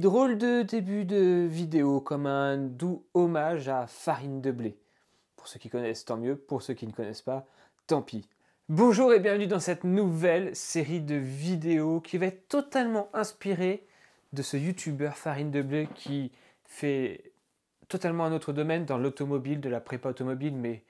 drôle de début de vidéo, comme un doux hommage à Farine de blé. Pour ceux qui connaissent, tant mieux. Pour ceux qui ne connaissent pas, tant pis. Bonjour et bienvenue dans cette nouvelle série de vidéos qui va être totalement inspirée de ce youtubeur Farine de blé qui fait totalement un autre domaine dans l'automobile, de la prépa automobile, mais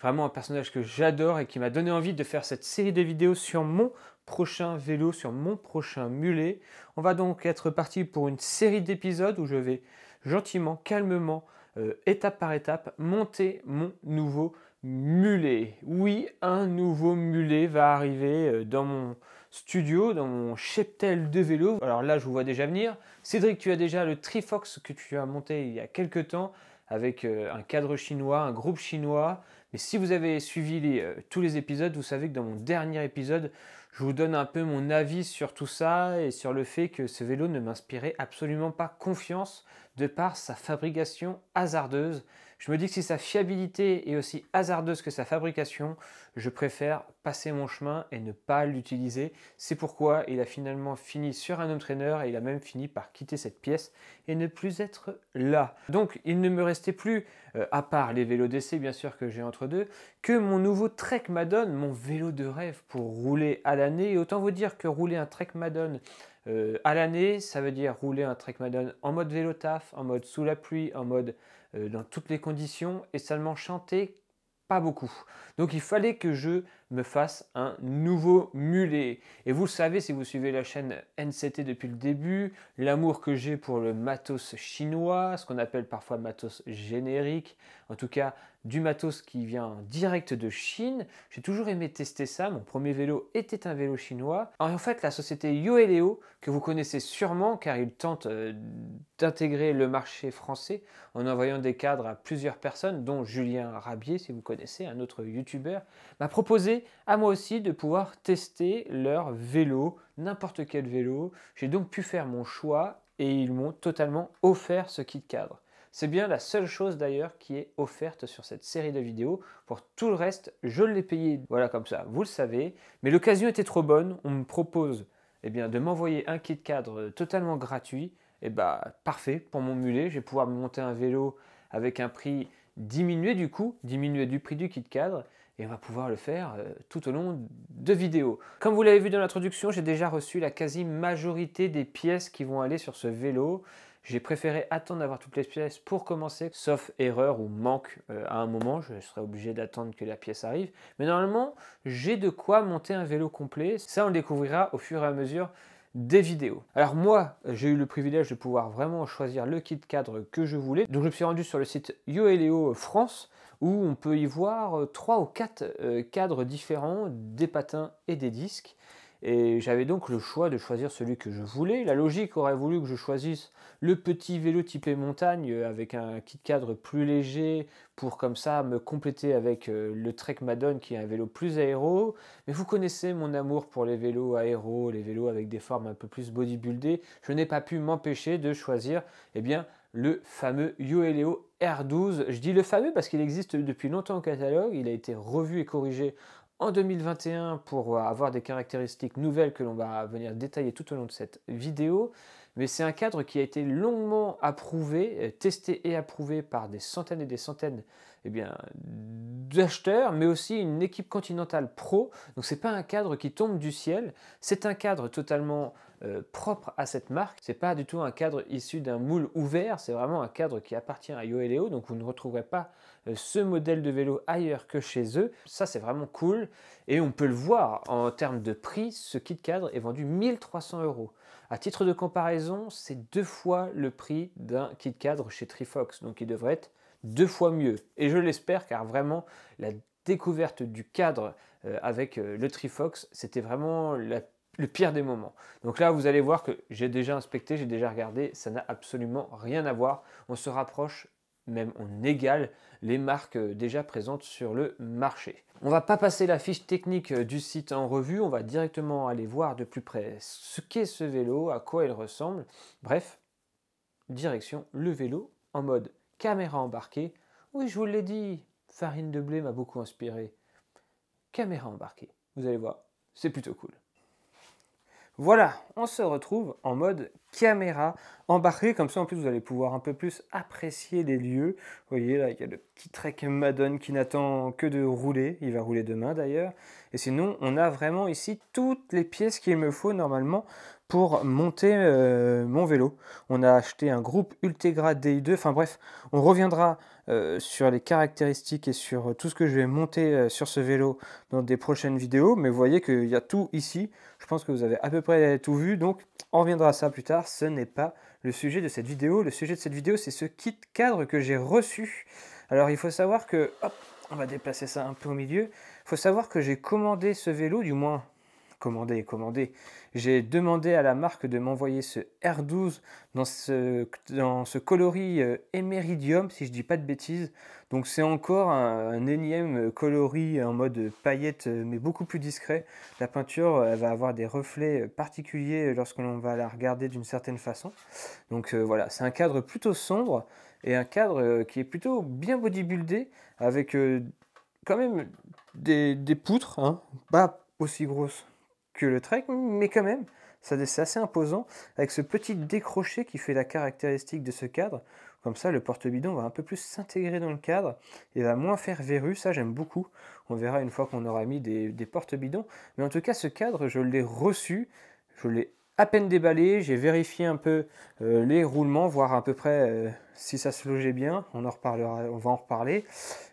Vraiment un personnage que j'adore et qui m'a donné envie de faire cette série de vidéos sur mon prochain vélo, sur mon prochain mulet. On va donc être parti pour une série d'épisodes où je vais gentiment, calmement, euh, étape par étape, monter mon nouveau mulet. Oui, un nouveau mulet va arriver euh, dans mon studio, dans mon cheptel de vélo. Alors là, je vous vois déjà venir. Cédric, tu as déjà le Trifox que tu as monté il y a quelques temps avec euh, un cadre chinois, un groupe chinois, et si vous avez suivi euh, tous les épisodes, vous savez que dans mon dernier épisode, je vous donne un peu mon avis sur tout ça et sur le fait que ce vélo ne m'inspirait absolument pas confiance de par sa fabrication hasardeuse je me dis que si sa fiabilité est aussi hasardeuse que sa fabrication, je préfère passer mon chemin et ne pas l'utiliser. C'est pourquoi il a finalement fini sur un entraîneur et il a même fini par quitter cette pièce et ne plus être là. Donc il ne me restait plus, euh, à part les vélos d'essai bien sûr que j'ai entre deux, que mon nouveau Trek Madone, mon vélo de rêve pour rouler à l'année. Et autant vous dire que rouler un Trek Madone euh, à l'année, ça veut dire rouler un Trek Madone en mode vélo taf, en mode sous la pluie, en mode euh, dans toutes les conditions et seulement chanter pas beaucoup. Donc il fallait que je me fasse un nouveau mulet. Et vous le savez si vous suivez la chaîne NCT depuis le début, l'amour que j'ai pour le matos chinois, ce qu'on appelle parfois matos générique, en tout cas du matos qui vient direct de Chine. J'ai toujours aimé tester ça, mon premier vélo était un vélo chinois. en fait, la société Yoeleo, que vous connaissez sûrement car ils tentent euh, d'intégrer le marché français en envoyant des cadres à plusieurs personnes, dont Julien Rabier, si vous connaissez, un autre youtubeur, m'a proposé à moi aussi de pouvoir tester leur vélo, n'importe quel vélo. J'ai donc pu faire mon choix et ils m'ont totalement offert ce kit cadre. C'est bien la seule chose d'ailleurs qui est offerte sur cette série de vidéos. Pour tout le reste, je l'ai payé. Voilà comme ça, vous le savez. Mais l'occasion était trop bonne. On me propose eh bien, de m'envoyer un kit cadre totalement gratuit. Et eh bah ben, parfait pour mon mulet. Je vais pouvoir me monter un vélo avec un prix diminué du coup, diminué du prix du kit cadre et on va pouvoir le faire euh, tout au long de vidéos. Comme vous l'avez vu dans l'introduction, j'ai déjà reçu la quasi-majorité des pièces qui vont aller sur ce vélo. J'ai préféré attendre d'avoir toutes les pièces pour commencer, sauf erreur ou manque euh, à un moment, je serai obligé d'attendre que la pièce arrive. Mais normalement, j'ai de quoi monter un vélo complet, ça on le découvrira au fur et à mesure des vidéos. Alors moi, j'ai eu le privilège de pouvoir vraiment choisir le kit cadre que je voulais. Donc je me suis rendu sur le site Yoeleo France où on peut y voir euh, trois ou quatre euh, cadres différents des patins et des disques. Et j'avais donc le choix de choisir celui que je voulais. La logique aurait voulu que je choisisse le petit vélo typé montagne euh, avec un kit cadre plus léger pour comme ça me compléter avec le Trek Madone qui est un vélo plus aéro. Mais vous connaissez mon amour pour les vélos aéro, les vélos avec des formes un peu plus bodybuildées. Je n'ai pas pu m'empêcher de choisir eh bien, le fameux Yoeleo R12. Je dis le fameux parce qu'il existe depuis longtemps au catalogue, il a été revu et corrigé en 2021 pour euh, avoir des caractéristiques nouvelles que l'on va venir détailler tout au long de cette vidéo. Mais c'est un cadre qui a été longuement approuvé, euh, testé et approuvé par des centaines et des centaines eh bien, d'acheteurs, mais aussi une équipe continentale pro. Donc c'est pas un cadre qui tombe du ciel, c'est un cadre totalement euh, propre à cette marque. C'est pas du tout un cadre issu d'un moule ouvert, c'est vraiment un cadre qui appartient à Yoeléo, donc vous ne retrouverez pas euh, ce modèle de vélo ailleurs que chez eux. Ça c'est vraiment cool et on peut le voir en termes de prix, ce kit cadre est vendu 1300 euros. À titre de comparaison, c'est deux fois le prix d'un kit cadre chez Trifox, donc il devrait être deux fois mieux. Et je l'espère car vraiment la découverte du cadre euh, avec euh, le Trifox, c'était vraiment le pire des moments. Donc là, vous allez voir que j'ai déjà inspecté, j'ai déjà regardé, ça n'a absolument rien à voir. On se rapproche, même on égale les marques euh, déjà présentes sur le marché. On va pas passer la fiche technique du site en revue, on va directement aller voir de plus près ce qu'est ce vélo, à quoi il ressemble. Bref, direction le vélo en mode Caméra embarquée. Oui, je vous l'ai dit, Farine de blé m'a beaucoup inspiré. Caméra embarquée. Vous allez voir, c'est plutôt cool. Voilà, on se retrouve en mode caméra embarquée, comme ça en plus vous allez pouvoir un peu plus apprécier les lieux. Vous voyez là, il y a le petit trek Madone qui n'attend que de rouler, il va rouler demain d'ailleurs. Et sinon, on a vraiment ici toutes les pièces qu'il me faut normalement pour monter euh, mon vélo. On a acheté un groupe Ultegra DI2. Enfin bref, on reviendra euh, sur les caractéristiques et sur tout ce que je vais monter euh, sur ce vélo dans des prochaines vidéos. Mais vous voyez qu'il y a tout ici. Je pense que vous avez à peu près tout vu. Donc on reviendra à ça plus tard. Ce n'est pas le sujet de cette vidéo. Le sujet de cette vidéo, c'est ce kit cadre que j'ai reçu. Alors il faut savoir que... on va déplacer ça un peu au milieu. Il faut savoir que j'ai commandé ce vélo, du moins commander et commander. J'ai demandé à la marque de m'envoyer ce R12 dans ce, dans ce coloris euh, Emeridium, si je dis pas de bêtises. Donc c'est encore un, énième coloris en mode paillette, euh, mais beaucoup plus discret. La peinture elle va avoir des reflets euh, particuliers lorsque l'on va la regarder d'une certaine façon. Donc voilà, c'est un cadre plutôt sombre et un cadre qui est plutôt bien bodybuildé avec quand même des, poutres, hein, pas aussi grosses que le trek, mais quand même, c'est assez imposant, avec ce petit décroché qui fait la caractéristique de ce cadre. Comme ça, le porte-bidon va un peu plus s'intégrer dans le cadre et va moins faire verru. Ça, j'aime beaucoup. On verra une fois qu'on aura mis des, des porte-bidons. Mais en tout cas, ce cadre, je l'ai reçu, je l'ai à peine déballé, j'ai vérifié un peu euh, les roulements, voir à peu près euh, si ça se logeait bien. On, en reparlera, on va en reparler.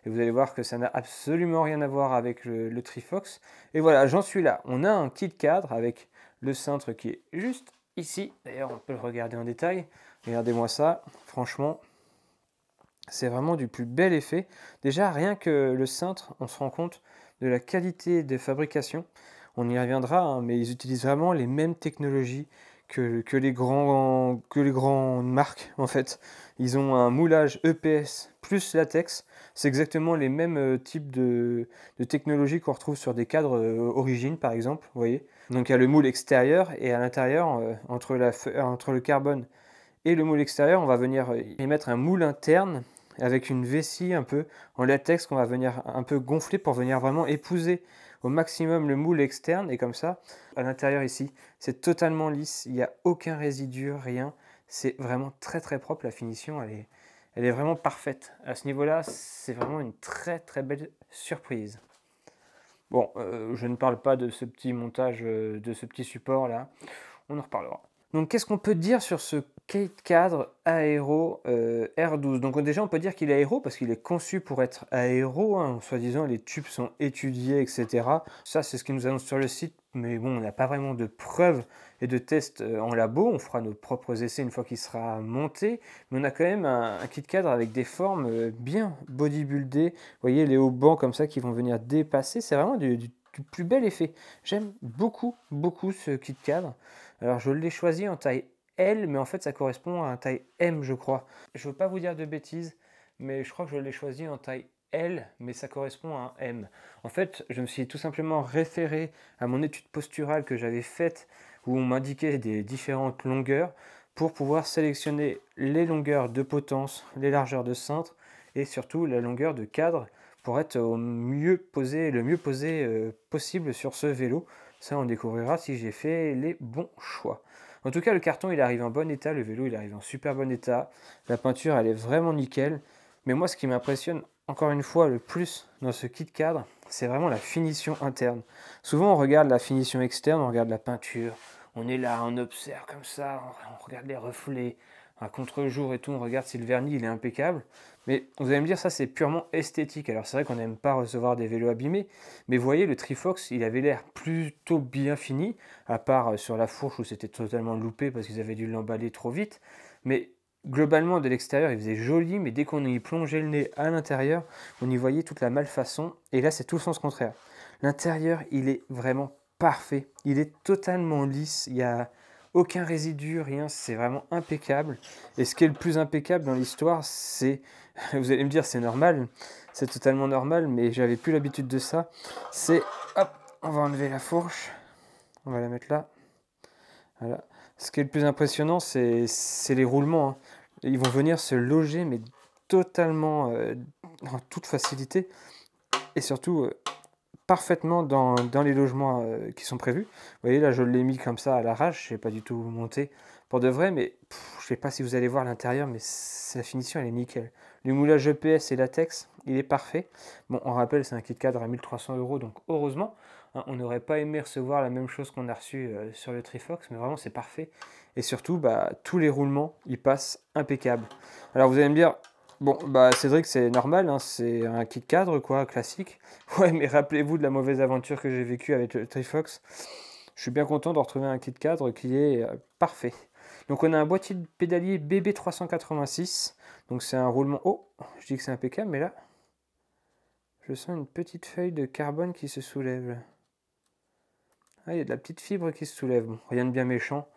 Et vous allez voir que ça n'a absolument rien à voir avec le, le Trifox. Et voilà, j'en suis là. On a un kit cadre avec le cintre qui est juste ici. D'ailleurs, on peut le regarder en détail. Regardez-moi ça. Franchement, c'est vraiment du plus bel effet. Déjà, rien que le cintre, on se rend compte de la qualité de fabrication on y reviendra, hein, mais ils utilisent vraiment les mêmes technologies que, les grands, que les grandes marques en fait. Ils ont un moulage EPS plus latex. C'est exactement les mêmes euh, types de, technologies qu'on retrouve sur des cadres euh, origines, par exemple. Vous voyez Donc il y a le moule extérieur et à l'intérieur, euh, entre, la, entre le carbone et le moule extérieur, on va venir y mettre un moule interne avec une vessie un peu en latex qu'on va venir un peu gonfler pour venir vraiment épouser au maximum le moule externe et comme ça, à l'intérieur ici, c'est totalement lisse, il n'y a aucun résidu, rien. C'est vraiment très très propre, la finition, elle est, elle est vraiment parfaite. À ce niveau-là, c'est vraiment une très très belle surprise. Bon, euh, je ne parle pas de ce petit montage, euh, de ce petit support là, on en reparlera. Donc qu'est-ce qu'on peut dire sur ce kit Cadre Aéro euh, R12 Donc déjà on peut dire qu'il est aéro parce qu'il est conçu pour être aéro, en hein. soi-disant les tubes sont étudiés, etc. Ça c'est ce qu'ils nous annoncent sur le site, mais bon on n'a pas vraiment de preuves et de tests euh, en labo, on fera nos propres essais une fois qu'il sera monté, mais on a quand même un, kit cadre avec des formes euh, bien bodybuildées, vous voyez les hauts bancs comme ça qui vont venir dépasser, c'est vraiment du plus bel effet. J'aime beaucoup, beaucoup ce kit cadre. Alors je l'ai choisi en taille L, mais en fait ça correspond à un taille M, je crois. Je ne veux pas vous dire de bêtises, mais je crois que je l'ai choisi en taille L, mais ça correspond à un M. En fait, je me suis tout simplement référé à mon étude posturale que j'avais faite, où on m'indiquait des différentes longueurs, pour pouvoir sélectionner les longueurs de potence, les largeurs de cintre, et surtout la longueur de cadre pour être au mieux posé, le mieux posé euh, possible sur ce vélo. Ça, on découvrira si j'ai fait les bons choix. En tout cas, le carton, il arrive en bon état, le vélo, il arrive en super bon état. La peinture, elle est vraiment nickel. Mais moi, ce qui m'impressionne encore une fois le plus dans ce kit cadre, c'est vraiment la finition interne. Souvent, on regarde la finition externe, on regarde la peinture, on est là, on observe comme ça, on regarde les reflets, un contre-jour et tout, on regarde si le vernis il est impeccable. Mais vous allez me dire, ça c'est purement esthétique. Alors c'est vrai qu'on n'aime pas recevoir des vélos abîmés, mais vous voyez, le Trifox, il avait l'air plutôt bien fini, à part euh, sur la fourche où c'était totalement loupé parce qu'ils avaient dû l'emballer trop vite. Mais globalement, de l'extérieur, il faisait joli, mais dès qu'on y plongeait le nez à l'intérieur, on y voyait toute la malfaçon. Et là, c'est tout le sens contraire. L'intérieur, il est vraiment parfait. Il est totalement lisse. Il y a aucun résidu, rien, c'est vraiment impeccable. Et ce qui est le plus impeccable dans l'histoire, c'est, vous allez me dire c'est normal, c'est totalement normal, mais j'avais plus l'habitude de ça, c'est, hop, on va enlever la fourche, on va la mettre là. Voilà. Ce qui est le plus impressionnant, c'est les roulements. Hein. Ils vont venir se loger, mais totalement, euh, en toute facilité, et surtout euh, parfaitement dans, les logements euh, qui sont prévus. Vous voyez, là, je l'ai mis comme ça à l'arrache, je n'ai pas du tout monté pour de vrai, mais je ne sais pas si vous allez voir l'intérieur, mais la finition, elle est nickel. Le moulage EPS et latex, il est parfait. Bon, on rappelle, c'est un kit cadre à 1300 euros, donc heureusement, hein, on n'aurait pas aimé recevoir la même chose qu'on a reçu euh, sur le Trifox, mais vraiment, c'est parfait. Et surtout, bah, tous les roulements, ils passent impeccable. Alors, vous allez me dire, Bon, bah Cédric, c'est normal, hein, c'est un kit cadre, quoi, classique. Ouais, mais rappelez-vous de la mauvaise aventure que j'ai vécue avec le Trifox. Je suis bien content de retrouver un kit cadre qui est euh, parfait. Donc on a un boîtier de pédalier BB386. Donc c'est un roulement... haut. je dis que c'est impeccable, mais là, je sens une petite feuille de carbone qui se soulève. Ah, il y a de la petite fibre qui se soulève. Bon, rien de bien méchant.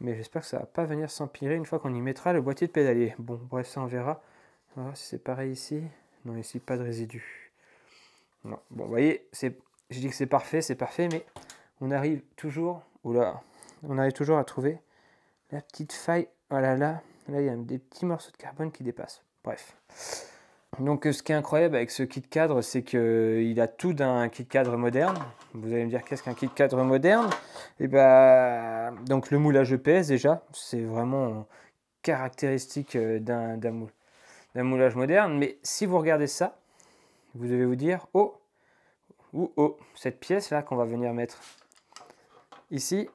Mais j'espère que ça ne va pas venir s'empirer une fois qu'on y mettra le boîtier de pédalier. Bon, bref, ça on verra. Ah, si c'est pareil ici. Non, ici, pas de résidus. Bon, vous voyez, j'ai dit que c'est parfait, c'est parfait, mais on arrive toujours... là On arrive toujours à trouver la petite faille. Voilà, oh là, là, il y a des petits morceaux de carbone qui dépassent. Bref. Donc ce qui est incroyable avec ce kit cadre, c'est qu'il a tout d'un kit cadre moderne. Vous allez me dire qu'est-ce qu'un kit cadre moderne Et eh bah, donc le moulage EPS déjà, c'est vraiment caractéristique euh, d'un moule d'un moulage moderne. Mais si vous regardez ça, vous devez vous dire, oh, ou oh, cette pièce là qu'on va venir mettre ici,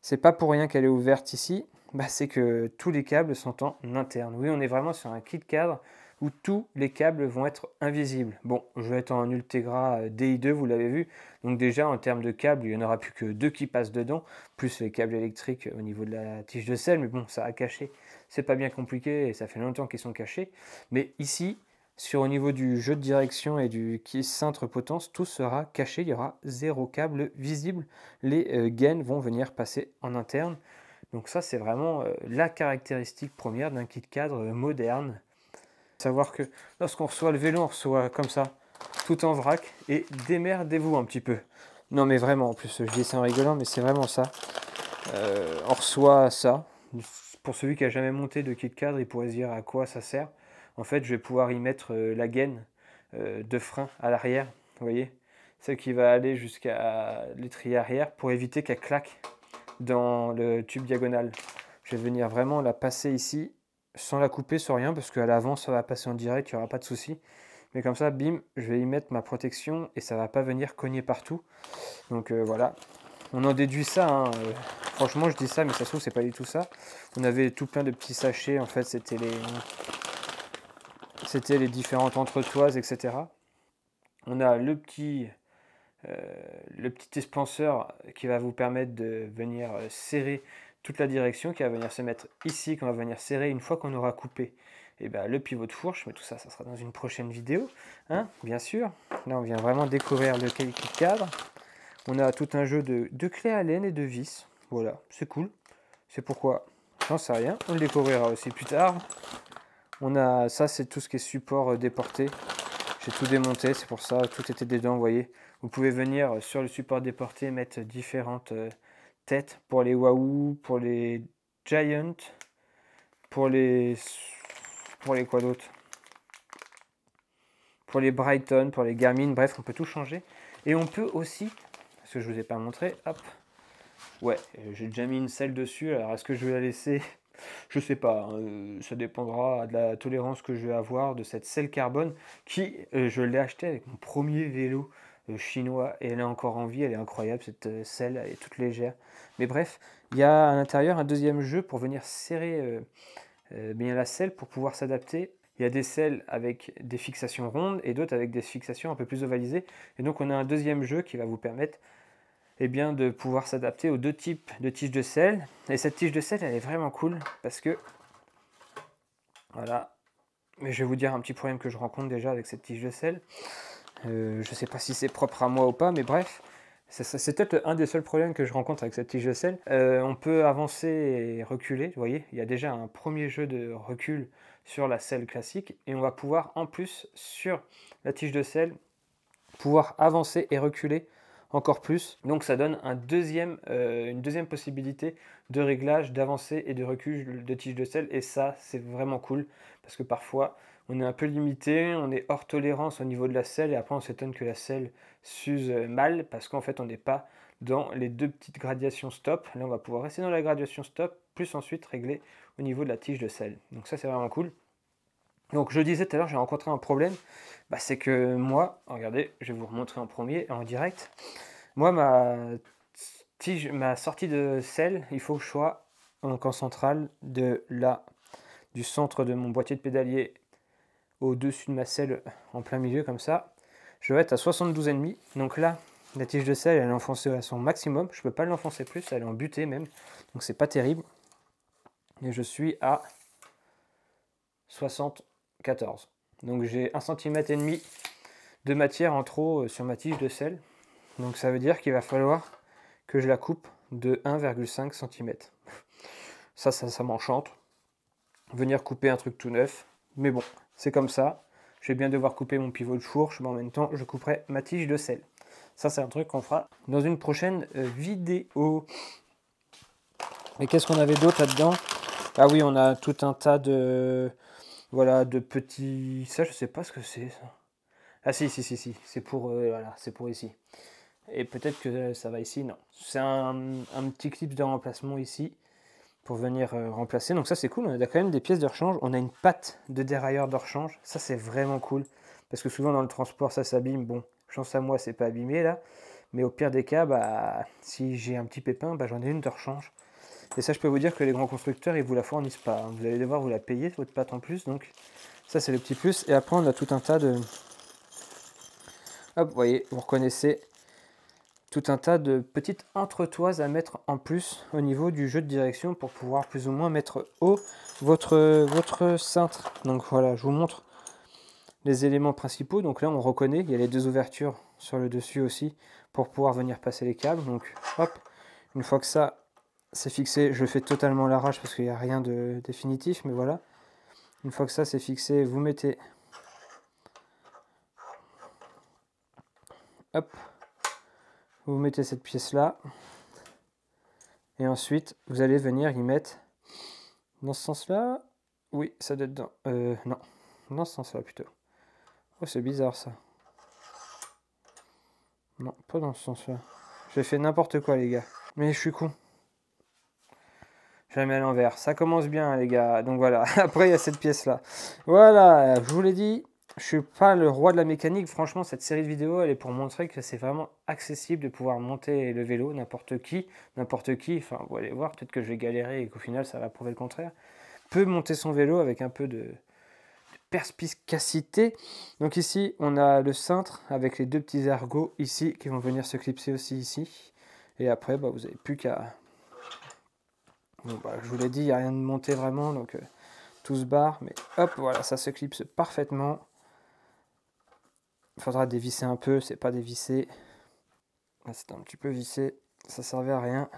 c'est pas pour rien qu'elle est ouverte ici, bah, c'est que tous les câbles sont en interne. Oui, on est vraiment sur un kit cadre où tous les câbles vont être invisibles. Bon, je vais être en Ultegra euh, DI2, vous l'avez vu. Donc déjà, en termes de câbles, il n'y en aura plus que deux qui passent dedans, plus les câbles électriques au niveau de la tige de sel, mais bon, ça a caché c'est pas bien compliqué et ça fait longtemps qu'ils sont cachés. Mais ici, sur au niveau du jeu de direction et du qui cintre potence, tout sera caché, il y aura zéro câble visible. Les euh, gaines vont venir passer en interne. Donc ça c'est vraiment euh, la caractéristique première d'un kit cadre moderne. Savoir que lorsqu'on reçoit le vélo, on reçoit comme ça, tout en vrac, et démerdez-vous un petit peu. Non mais vraiment, en plus je dis ça en rigolant, mais c'est vraiment ça. Euh, on reçoit ça, pour celui qui a jamais monté de kit cadre, il pourrait se dire à quoi ça sert. En fait, je vais pouvoir y mettre euh, la gaine euh, de frein à l'arrière, vous voyez, celle qui va aller jusqu'à l'étrier arrière pour éviter qu'elle claque dans le tube diagonal. Je vais venir vraiment la passer ici sans la couper, sur rien, parce qu'à l'avant, ça va passer en direct, il n'y aura pas de souci. Mais comme ça, bim, je vais y mettre ma protection et ça va pas venir cogner partout. Donc euh, voilà, on en déduit ça. Hein, Franchement, je dis ça, mais ça se trouve, c'est pas du tout ça. On avait tout plein de petits sachets, en fait, c'était les... C'était les différentes entretoises, etc. On a le petit... Euh, le petit qui va vous permettre de venir euh, serrer toute la direction, qui va venir se mettre ici, qu'on va venir serrer une fois qu'on aura coupé. Et eh ben, le pivot de fourche, mais tout ça, ça sera dans une prochaine vidéo, hein, bien sûr. Là, on vient vraiment découvrir le cadre. On a tout un jeu de, de clés laine et de vis. Voilà, c'est cool. C'est pourquoi, j'en sais rien, on le découvrira aussi plus tard. On a ça, c'est tout ce qui est support euh, déporté. J'ai tout démonté, c'est pour ça, tout était dedans, vous voyez. Vous pouvez venir euh, sur le support déporté mettre différentes euh, têtes pour les Wahoo, pour les Giant, pour les pour les quoi d'autre Pour les Brighton, pour les Garmin, bref, on peut tout changer. Et on peut aussi, ce que je vous ai pas montré, hop, Ouais, euh, j'ai déjà mis une selle dessus. Alors, est-ce que je vais la laisser Je sais pas. Hein, euh, ça dépendra de la tolérance que je vais avoir de cette selle carbone qui, euh, je l'ai achetée avec mon premier vélo chinois et elle est encore en vie. Elle est incroyable cette selle. Elle est toute légère. Mais bref, il y a à l'intérieur un deuxième jeu pour venir serrer bien la selle pour pouvoir s'adapter il y a des selles avec des fixations rondes et d'autres avec des fixations un peu plus ovalisées. Et donc on a un deuxième jeu qui va vous permettre eh bien, de pouvoir s'adapter aux deux types de tiges de sel. Et cette tige de sel, elle est vraiment cool parce que, voilà, mais je vais vous dire un petit problème que je rencontre déjà avec cette tige de sel. Euh, je ne sais pas si c'est propre à moi ou pas, mais bref, c'est peut-être un des seuls problèmes que je rencontre avec cette tige de sel. Euh, on peut avancer et reculer, vous voyez, il y a déjà un premier jeu de recul sur la selle classique, et on va pouvoir en plus, sur la tige de sel, pouvoir avancer et reculer encore plus. Donc ça donne un deuxième, euh, une deuxième possibilité de réglage, d'avancée et de recul de tige de sel. Et ça, c'est vraiment cool parce que parfois, on est un peu limité, on est hors tolérance au niveau de la selle et après on s'étonne que la selle s'use euh, mal parce qu'en fait on n'est pas dans les deux petites gradations stop. Là on va pouvoir rester dans la graduation stop plus ensuite régler au niveau de la tige de sel. Donc ça c'est vraiment cool. Donc je disais tout à l'heure, j'ai rencontré un problème, bah, c'est que moi, regardez, je vais vous remontrer en premier, en direct. Moi, ma, tige, ma sortie de selle, il faut que je sois en centrale de là, du centre de mon boîtier de pédalier au-dessus de ma selle en plein milieu comme ça. Je vais être à 72,5. Donc là, la tige de selle, elle est enfoncée à son maximum. Je ne peux pas l'enfoncer plus, elle est en butée même. Donc c'est pas terrible. Et je suis à 60. 14. Donc j'ai 1,5 cm et demi de matière en trop euh, sur ma tige de sel. Donc ça veut dire qu'il va falloir que je la coupe de 1,5 cm. Ça, ça, ça m'enchante. Venir couper un truc tout neuf. Mais bon, c'est comme ça. Je vais bien devoir couper mon pivot de fourche, mais en même temps, je couperai ma tige de sel. Ça, c'est un truc qu'on fera dans une prochaine euh, vidéo. Et qu'est-ce qu'on avait d'autre là-dedans Ah oui, on a tout un tas de voilà, de petits... Ça, je sais pas ce que c'est, ça. Ah si, si, si, si. C'est pour, euh, voilà, c'est pour ici. Et peut-être que ça va ici, non. C'est un, petit clip de remplacement ici pour venir euh, remplacer. Donc ça, c'est cool. On a quand même des pièces de rechange. On a une patte de dérailleur de rechange. Ça, c'est vraiment cool. Parce que souvent, dans le transport, ça s'abîme. Bon, chance à moi, c'est pas abîmé, là. Mais au pire des cas, bah, si j'ai un petit pépin, bah, j'en ai une de rechange. Et ça, je peux vous dire que les grands constructeurs, ils vous la fournissent pas. Hein. Vous allez devoir vous la payer, votre pâte en plus. Donc, ça, c'est le petit plus. Et après, on a tout un tas de. Hop, vous voyez, vous reconnaissez tout un tas de petites entretoises à mettre en plus au niveau du jeu de direction pour pouvoir plus ou moins mettre haut votre, votre cintre. Donc voilà, je vous montre les éléments principaux. Donc là, on reconnaît, il y a les deux ouvertures sur le dessus aussi pour pouvoir venir passer les câbles. Donc hop, une fois que ça, c'est fixé, je fais totalement l'arrache parce qu'il n'y a rien de définitif, mais voilà. Une fois que ça c'est fixé, vous mettez... Hop. Vous mettez cette pièce là. Et ensuite, vous allez venir y mettre... Dans ce sens là... Oui, ça doit être dans... Euh, non. Dans ce sens là plutôt. Oh, c'est bizarre ça. Non, pas dans ce sens là. J'ai fait n'importe quoi les gars. Mais je suis con. Jamais à l'envers. Ça commence bien, les gars. Donc voilà. Après, il y a cette pièce-là. Voilà, je vous l'ai dit. Je suis pas le roi de la mécanique. Franchement, cette série de vidéos, elle est pour montrer que c'est vraiment accessible de pouvoir monter le vélo, n'importe qui, n'importe qui. Enfin, vous allez voir, peut-être que je vais galérer et qu'au final, ça va prouver le contraire. Peut monter son vélo avec un peu de, perspicacité. Donc ici, on a le cintre avec les deux petits argots ici qui vont venir se clipser aussi ici. Et après, bah, vous n'avez plus qu'à bah, je vous l'ai dit, il n'y a rien de monté vraiment, donc euh, tout se barre. Mais hop, voilà, ça se clipse parfaitement. Il faudra dévisser un peu, c'est pas dévissé. C'est un petit peu vissé, ça servait à rien.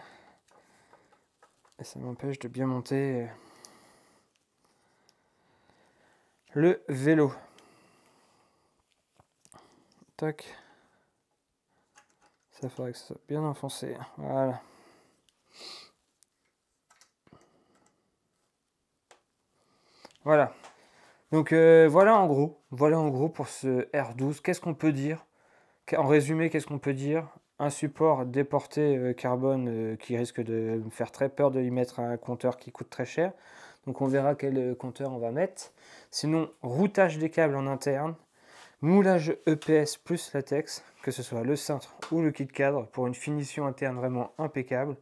Et ça m'empêche de bien monter euh, le vélo. Toc. Ça faudrait que ça soit bien enfoncé. Voilà. Voilà. Donc euh, voilà en gros, voilà en gros pour ce R12. Qu'est-ce qu'on peut dire En résumé, qu'est-ce qu'on peut dire Un support déporté euh, carbone euh, qui risque de me faire très peur de y mettre un compteur qui coûte très cher. Donc on verra quel compteur on va mettre. Sinon, routage des câbles en interne, moulage EPS plus latex, que ce soit le cintre ou le kit cadre pour une finition interne vraiment impeccable.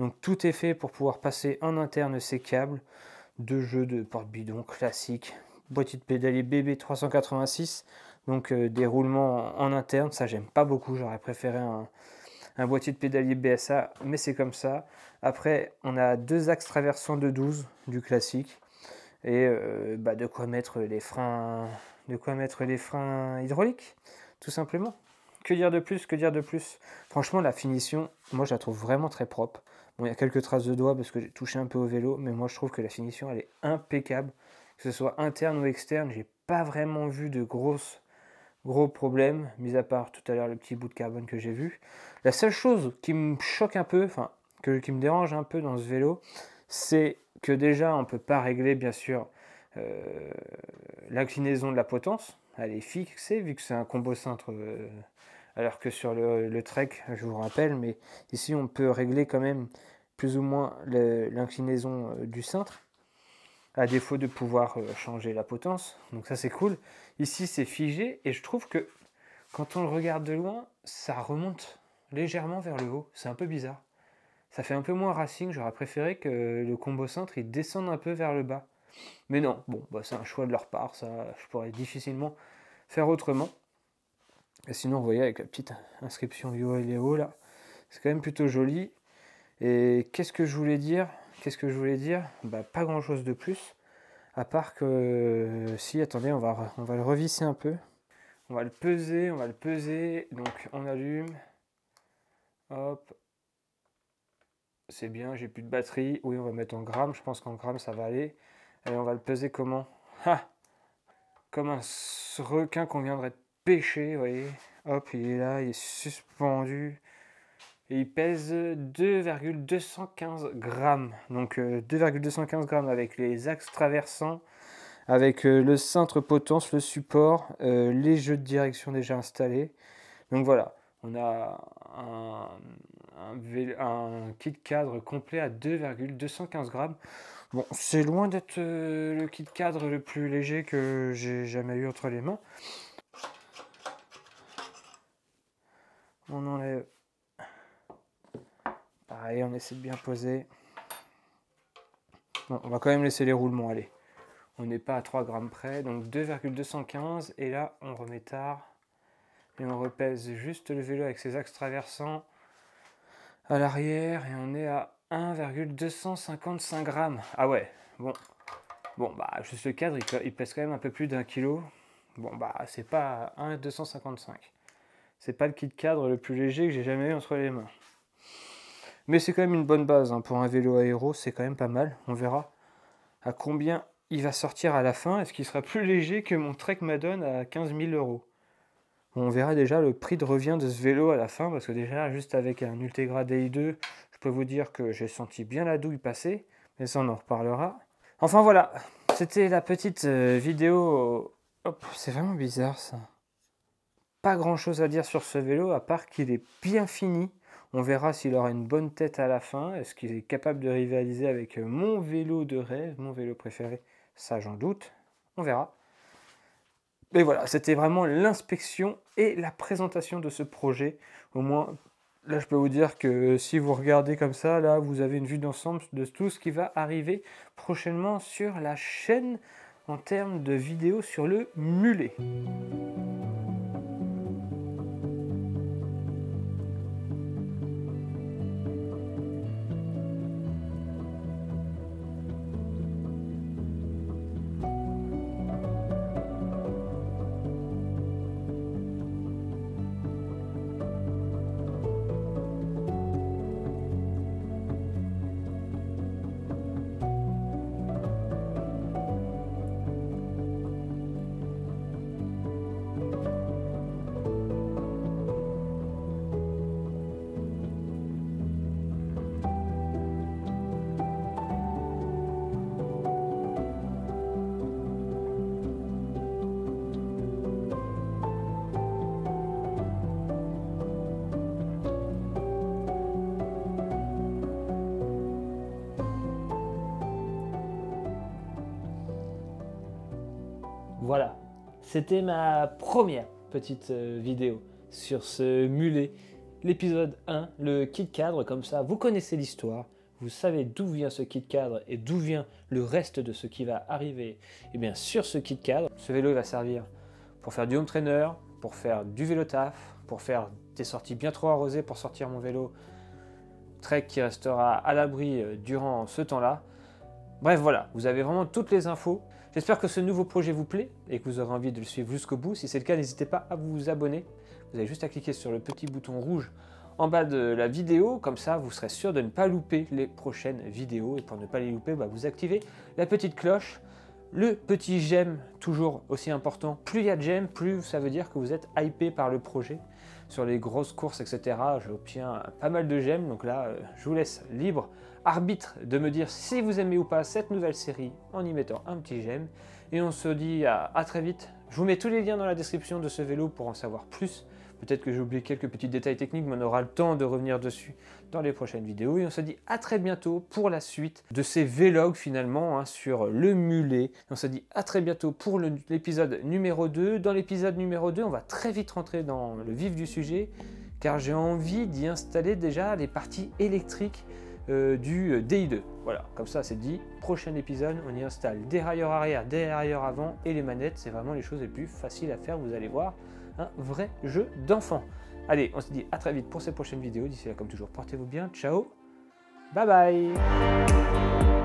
Donc tout est fait pour pouvoir passer en interne ces câbles. Deux jeux de porte-bidon classique. Boîtier de pédalier BB386, donc déroulement euh, des roulements en interne, ça j'aime pas beaucoup, j'aurais préféré un, boîtier de pédalier BSA, mais c'est comme ça. Après, on a deux axes traversants de 12 du classique, et euh, bah, de quoi mettre les freins de quoi mettre les freins hydrauliques, tout simplement. Que dire de plus, que dire de plus Franchement, la finition, moi je la trouve vraiment très propre. Bon, il y a quelques traces de doigts parce que j'ai touché un peu au vélo, mais moi je trouve que la finition elle est impeccable, que ce soit interne ou externe. J'ai pas vraiment vu de gros problèmes, mis à part tout à l'heure le petit bout de carbone que j'ai vu. La seule chose qui me choque un peu, enfin que, qui me dérange un peu dans ce vélo, c'est que déjà on peut pas régler bien sûr euh, l'inclinaison de la potence. Elle est fixée vu que c'est un combo cintre. Euh, alors que sur le, trek, je vous rappelle, mais ici on peut régler quand même plus ou moins l'inclinaison euh, du cintre, à défaut de pouvoir euh, changer la potence. Donc ça c'est cool. Ici c'est figé et je trouve que quand on le regarde de loin, ça remonte légèrement vers le haut. C'est un peu bizarre. Ça fait un peu moins racing, j'aurais préféré que le combo cintre il descende un peu vers le bas. Mais non, bon, bah, c'est un choix de leur part, ça je pourrais difficilement faire autrement sinon, vous voyez avec la petite inscription Yo là, c'est quand même plutôt joli. Et qu'est-ce que je voulais dire Qu'est-ce que je voulais dire Bah pas grand-chose de plus, à part que euh, si, attendez, on va, on va le revisser un peu. On va le peser, on va le peser. Donc on allume. Hop. C'est bien, j'ai plus de batterie. Oui, on va mettre en grammes. Je pense qu'en grammes ça va aller. Et on va le peser comment ah Comme un requin qu'on viendrait de pêché, vous voyez. Hop, il est là, il est suspendu. Et il pèse 2,215 grammes. Donc 2,215 euh, grammes avec les axes traversants, avec euh, le cintre potence, le support, euh, les jeux de direction déjà installés. Donc voilà, on a un, un, un kit cadre complet à 2,215 grammes. Bon, c'est loin d'être le kit cadre le plus léger que j'ai jamais eu entre les mains. On enlève. Pareil, on essaie de bien poser. Bon, on va quand même laisser les roulements aller. On n'est pas à 3 grammes près, donc 2,215. Et là, on remet tard. Et on repèse juste le vélo avec ses axes traversants à l'arrière. Et on est à 1,255 grammes. Ah ouais, bon. Bon, bah, juste le cadre, il, il pèse quand même un peu plus d'un kilo. Bon, bah, c'est pas 1,255. C'est pas le kit cadre le plus léger que j'ai jamais eu entre les mains. Mais c'est quand même une bonne base hein. pour un vélo aéro, c'est quand même pas mal. On verra à combien il va sortir à la fin. Est-ce qu'il sera plus léger que mon Trek Madone à 15 000 euros On verra déjà le prix de revient de ce vélo à la fin, parce que déjà, juste avec un Ultegra Day 2 je peux vous dire que j'ai senti bien la douille passer, mais ça, on en reparlera. Enfin voilà, c'était la petite euh, vidéo. Oh, c'est vraiment bizarre ça grand chose à dire sur ce vélo à part qu'il est bien fini. On verra s'il aura une bonne tête à la fin. Est-ce qu'il est capable de rivaliser avec mon vélo de rêve, mon vélo préféré Ça, j'en doute. On verra. Mais voilà, c'était vraiment l'inspection et la présentation de ce projet. Au moins, là, je peux vous dire que euh, si vous regardez comme ça, là, vous avez une vue d'ensemble de tout ce qui va arriver prochainement sur la chaîne en termes de vidéos sur le mulet. C'était ma première petite euh, vidéo sur ce mulet, l'épisode 1, le kit cadre, comme ça vous connaissez l'histoire, vous savez d'où vient ce kit cadre et d'où vient le reste de ce qui va arriver. Et eh bien sur ce kit cadre, ce vélo il va servir pour faire du home trainer, pour faire du vélo taf, pour faire des sorties bien trop arrosées pour sortir mon vélo trek qui restera à l'abri euh, durant ce temps-là. Bref voilà, vous avez vraiment toutes les infos. J'espère que ce nouveau projet vous plaît et que vous aurez envie de le suivre jusqu'au bout. Si c'est le cas, n'hésitez pas à vous abonner. Vous avez juste à cliquer sur le petit bouton rouge en bas de la vidéo, comme ça vous serez sûr de ne pas louper les prochaines vidéos. Et pour ne pas les louper, bah, vous activez la petite cloche, le petit j'aime, toujours aussi important. Plus il y a de j'aime, plus ça veut dire que vous êtes hypé par le projet. Sur les grosses courses, etc., j'obtiens pas mal de j'aime, donc là, euh, je vous laisse libre arbitre de me dire si vous aimez ou pas cette nouvelle série en y mettant un petit j'aime. Et on se dit à, très vite. Je vous mets tous les liens dans la description de ce vélo pour en savoir plus. Peut-être que j'ai oublié quelques petits détails techniques, mais on aura le temps de revenir dessus dans les prochaines vidéos. Et on se dit à très bientôt pour la suite de ces vlogs finalement hein, sur le mulet. on se dit à très bientôt pour l'épisode numéro 2. Dans l'épisode numéro 2, on va très vite rentrer dans le vif du sujet, car j'ai envie d'y installer déjà les parties électriques euh, du euh, DI2. Voilà, comme ça c'est dit. Prochain épisode, on y installe dérailleur arrière, dérailleur avant et les manettes. C'est vraiment les choses les plus faciles à faire, vous allez voir. Un vrai jeu d'enfant. Allez, on se dit à très vite pour ces prochaines vidéos. D'ici là, comme toujours, portez-vous bien. Ciao. Bye bye.